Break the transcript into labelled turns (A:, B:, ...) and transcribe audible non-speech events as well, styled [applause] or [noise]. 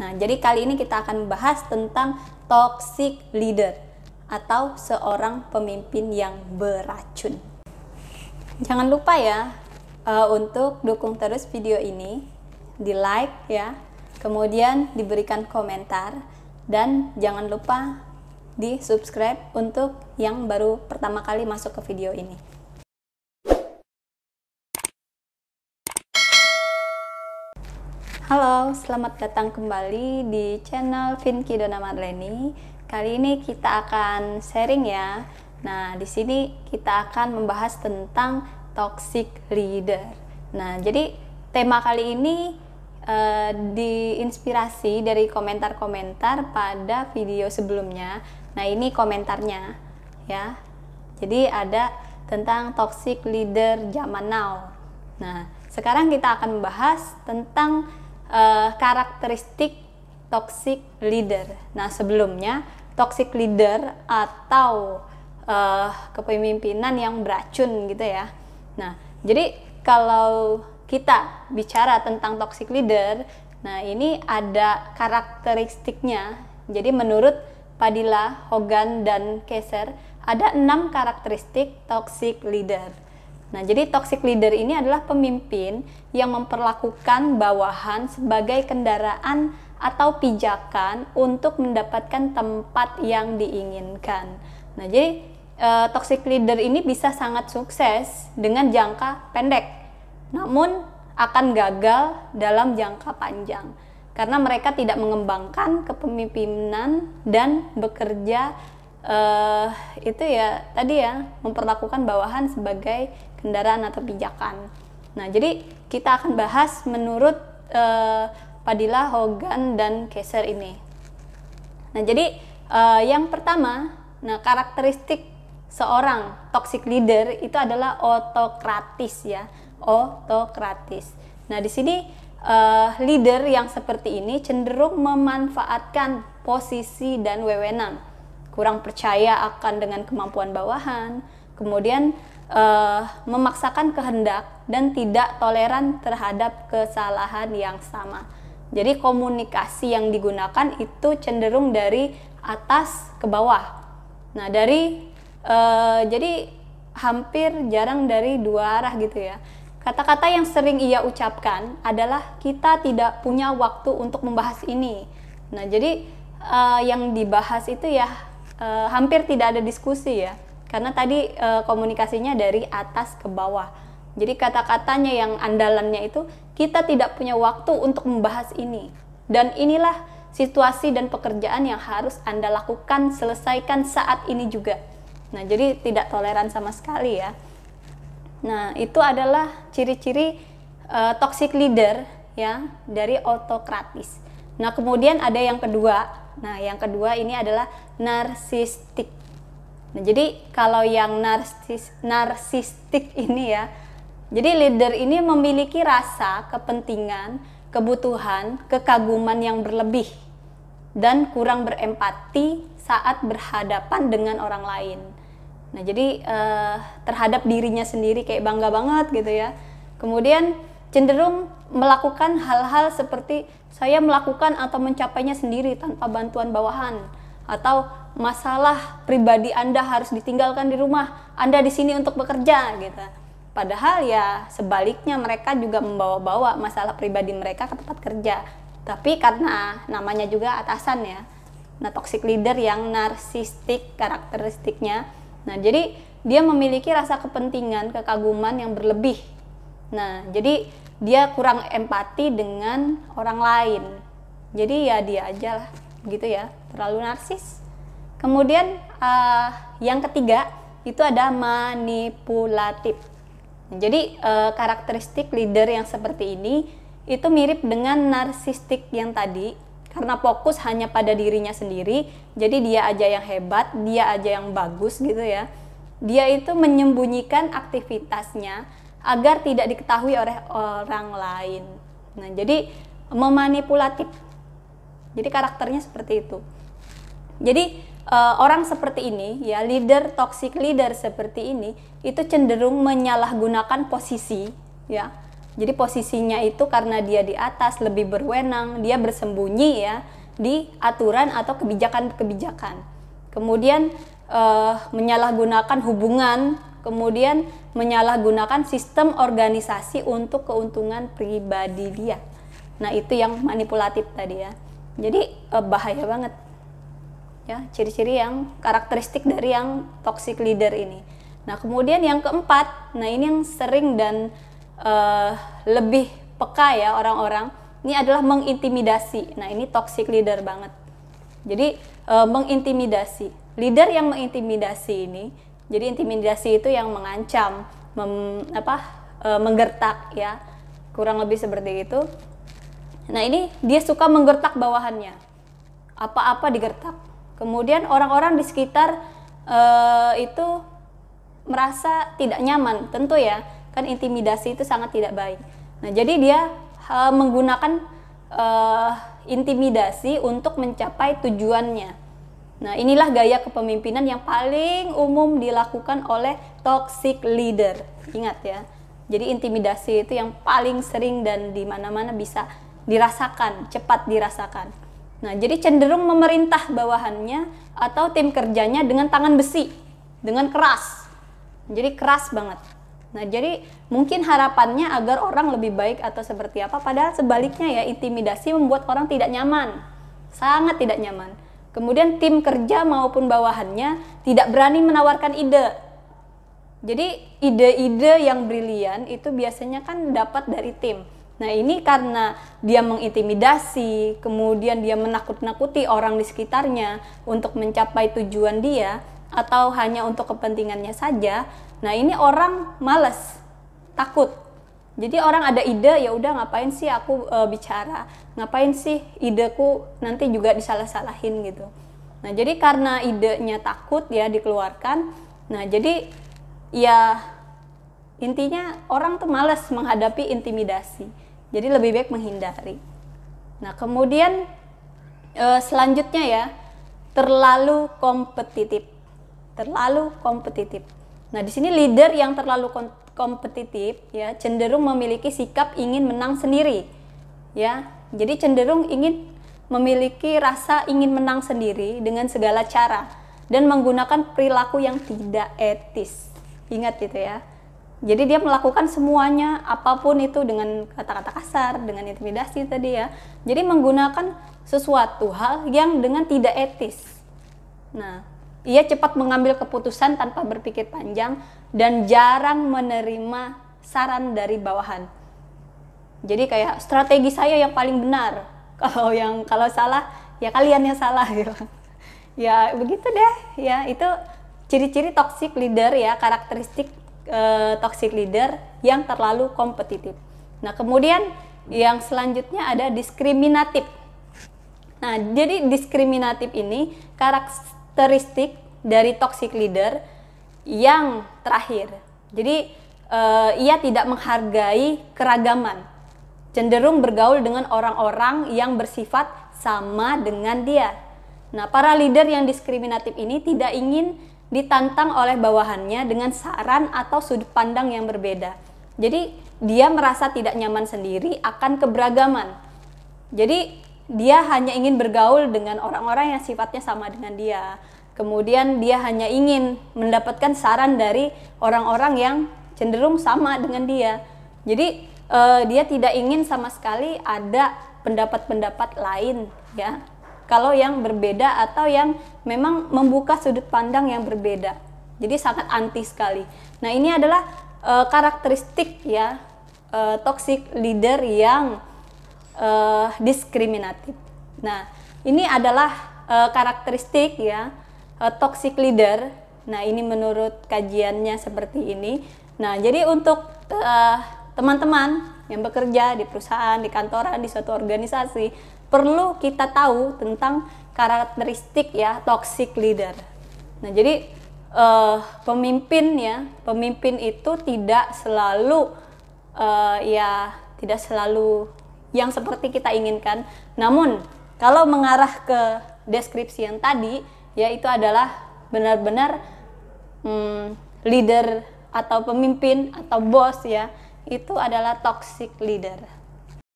A: Nah, jadi kali ini kita akan bahas tentang toxic leader atau seorang pemimpin yang beracun. Jangan lupa ya uh, untuk dukung terus video ini, di like ya, kemudian diberikan komentar dan jangan lupa di subscribe untuk yang baru pertama kali masuk ke video ini. Halo, selamat datang kembali di channel Vinky Dona Marleni. Kali ini kita akan sharing ya. Nah, di sini kita akan membahas tentang toxic leader. Nah, jadi tema kali ini eh, diinspirasi dari komentar-komentar pada video sebelumnya. Nah, ini komentarnya ya. Jadi ada tentang toxic leader zaman now. Nah, sekarang kita akan membahas tentang uh, karakteristik toxic leader. Nah, sebelumnya toxic leader atau uh, kepemimpinan yang beracun gitu ya. Nah, jadi kalau kita bicara tentang toxic leader, nah ini ada karakteristiknya. Jadi menurut Padilla, Hogan, dan Keser, ada enam karakteristik toxic leader. Nah, jadi toxic leader ini adalah pemimpin yang memperlakukan bawahan sebagai kendaraan atau pijakan untuk mendapatkan tempat yang diinginkan. Nah, jadi e, toxic leader ini bisa sangat sukses dengan jangka pendek. Namun akan gagal dalam jangka panjang karena mereka tidak mengembangkan kepemimpinan dan bekerja uh, itu ya tadi ya memperlakukan bawahan sebagai kendaraan atau pijakan. Nah, jadi kita akan bahas menurut uh, Padilla, Hogan dan Kaiser ini. Nah, jadi uh, yang pertama, nah karakteristik seorang toxic leader itu adalah otokratis ya, otokratis. Nah, di sini uh, leader yang seperti ini cenderung memanfaatkan posisi dan wewenang kurang percaya akan dengan kemampuan bawahan, kemudian uh, memaksakan kehendak dan tidak toleran terhadap kesalahan yang sama. Jadi komunikasi yang digunakan itu cenderung dari atas ke bawah. Nah, dari uh, jadi hampir jarang dari dua arah gitu ya. Kata-kata yang sering ia ucapkan adalah kita tidak punya waktu untuk membahas ini. Nah, jadi uh, yang dibahas itu ya uh, hampir tidak ada diskusi ya karena tadi uh, komunikasinya dari atas ke bawah jadi kata-katanya yang andalannya itu kita tidak punya waktu untuk membahas ini dan inilah situasi dan pekerjaan yang harus anda lakukan selesaikan saat ini juga nah jadi tidak toleran sama sekali ya nah itu adalah ciri-ciri uh, toxic leader ya dari otokratis nah kemudian ada yang kedua Nah, yang kedua ini adalah narsistik. Nah, jadi kalau yang narsis narsistik ini ya. Jadi leader ini memiliki rasa, kepentingan, kebutuhan, kekaguman yang berlebih dan kurang berempati saat berhadapan dengan orang lain. Nah, jadi eh, terhadap dirinya sendiri kayak bangga banget gitu ya. Kemudian cenderung melakukan hal-hal seperti saya melakukan atau mencapainya sendiri tanpa bantuan bawahan atau masalah pribadi Anda harus ditinggalkan di rumah, Anda di sini untuk bekerja gitu. Padahal ya sebaliknya mereka juga membawa-bawa masalah pribadi mereka ke tempat kerja. Tapi karena namanya juga atasan ya. Nah, toxic leader yang narsistik karakteristiknya. Nah, jadi dia memiliki rasa kepentingan, kekaguman yang berlebih Nah, jadi dia kurang empati dengan orang lain. Jadi ya dia aja lah, gitu ya, terlalu narsis. Kemudian uh, yang ketiga itu ada manipulatif. Jadi uh, karakteristik leader yang seperti ini itu mirip dengan narsistik yang tadi karena fokus hanya pada dirinya sendiri. Jadi dia aja yang hebat, dia aja yang bagus gitu ya. Dia itu menyembunyikan aktivitasnya agar tidak diketahui oleh orang lain. Nah, jadi memanipulatif. Jadi karakternya seperti itu. Jadi uh, orang seperti ini ya, leader toxic leader seperti ini itu cenderung menyalahgunakan posisi ya. Jadi posisinya itu karena dia di atas lebih berwenang, dia bersembunyi ya di aturan atau kebijakan-kebijakan. Kemudian uh, menyalahgunakan hubungan kemudian menyalahgunakan sistem organisasi untuk keuntungan pribadi dia. Nah, itu yang manipulatif tadi ya. Jadi eh, bahaya banget. Ya, ciri-ciri yang karakteristik dari yang toxic leader ini. Nah, kemudian yang keempat, nah ini yang sering dan eh, lebih peka ya orang-orang, ini adalah mengintimidasi. Nah, ini toxic leader banget. Jadi, eh, mengintimidasi. Leader yang mengintimidasi ini jadi intimidasi itu yang mengancam, mem, apa e, menggertak ya. Kurang lebih seperti itu. Nah, ini dia suka menggertak bawahannya. Apa-apa digertak. Kemudian orang-orang di sekitar e, itu merasa tidak nyaman, tentu ya. Kan intimidasi itu sangat tidak baik. Nah, jadi dia e, menggunakan e, intimidasi untuk mencapai tujuannya. Nah, inilah gaya kepemimpinan yang paling umum dilakukan oleh toxic leader. Ingat ya. Jadi intimidasi itu yang paling sering dan di mana-mana bisa dirasakan, cepat dirasakan. Nah, jadi cenderung memerintah bawahannya atau tim kerjanya dengan tangan besi, dengan keras. Jadi keras banget. Nah, jadi mungkin harapannya agar orang lebih baik atau seperti apa, padahal sebaliknya ya intimidasi membuat orang tidak nyaman. Sangat tidak nyaman. Kemudian tim kerja maupun bawahannya tidak berani menawarkan ide. Jadi ide-ide yang brilian itu biasanya kan dapat dari tim. Nah ini karena dia mengintimidasi, kemudian dia menakut-nakuti orang di sekitarnya untuk mencapai tujuan dia atau hanya untuk kepentingannya saja. Nah ini orang males, takut jadi orang ada ide ya udah ngapain sih aku e, bicara, ngapain sih ideku nanti juga disalah-salahin gitu. Nah jadi karena idenya takut ya dikeluarkan, nah jadi ya intinya orang tuh malas menghadapi intimidasi. Jadi lebih baik menghindari. Nah kemudian e, selanjutnya ya terlalu kompetitif, terlalu kompetitif. Nah di sini leader yang terlalu kompetitif ya cenderung memiliki sikap ingin menang sendiri ya jadi cenderung ingin memiliki rasa ingin menang sendiri dengan segala cara dan menggunakan perilaku yang tidak etis ingat gitu ya jadi dia melakukan semuanya apapun itu dengan kata-kata kasar dengan intimidasi tadi ya jadi menggunakan sesuatu hal yang dengan tidak etis nah ia cepat mengambil keputusan tanpa berpikir panjang dan jarang menerima saran dari bawahan. Jadi kayak strategi saya yang paling benar. [laughs] Kalau yang kalau salah ya kalian yang salah [laughs] gitu. ya begitu deh. Ya itu ciri-ciri toxic leader ya, karakteristik eh, toxic leader yang terlalu kompetitif. Nah, kemudian yang selanjutnya ada diskriminatif. Nah, jadi diskriminatif ini karakter karakteristik dari toxic leader yang terakhir. Jadi uh, ia tidak menghargai keragaman, cenderung bergaul dengan orang-orang yang bersifat sama dengan dia. Nah, para leader yang diskriminatif ini tidak ingin ditantang oleh bawahannya dengan saran atau sudut pandang yang berbeda. Jadi, dia merasa tidak nyaman sendiri akan keberagaman. Jadi, dia hanya ingin bergaul dengan orang-orang yang sifatnya sama dengan dia. Kemudian dia hanya ingin mendapatkan saran dari orang-orang yang cenderung sama dengan dia. Jadi uh, dia tidak ingin sama sekali ada pendapat-pendapat lain ya. Kalau yang berbeda atau yang memang membuka sudut pandang yang berbeda. Jadi sangat anti sekali. Nah, ini adalah uh, karakteristik ya uh, toxic leader yang uh, diskriminatif. Nah, ini adalah uh, karakteristik ya uh, toxic leader. Nah, ini menurut kajiannya seperti ini. Nah, jadi untuk teman teman-teman yang bekerja di perusahaan, di kantoran, di suatu organisasi, perlu kita tahu tentang karakteristik ya toxic leader. Nah, jadi uh, pemimpin ya, pemimpin itu tidak selalu uh, ya tidak selalu yang seperti kita inginkan. Namun, kalau mengarah ke deskripsi yang tadi, yaitu adalah benar-benar hmm, leader atau pemimpin atau bos ya, itu adalah toxic leader.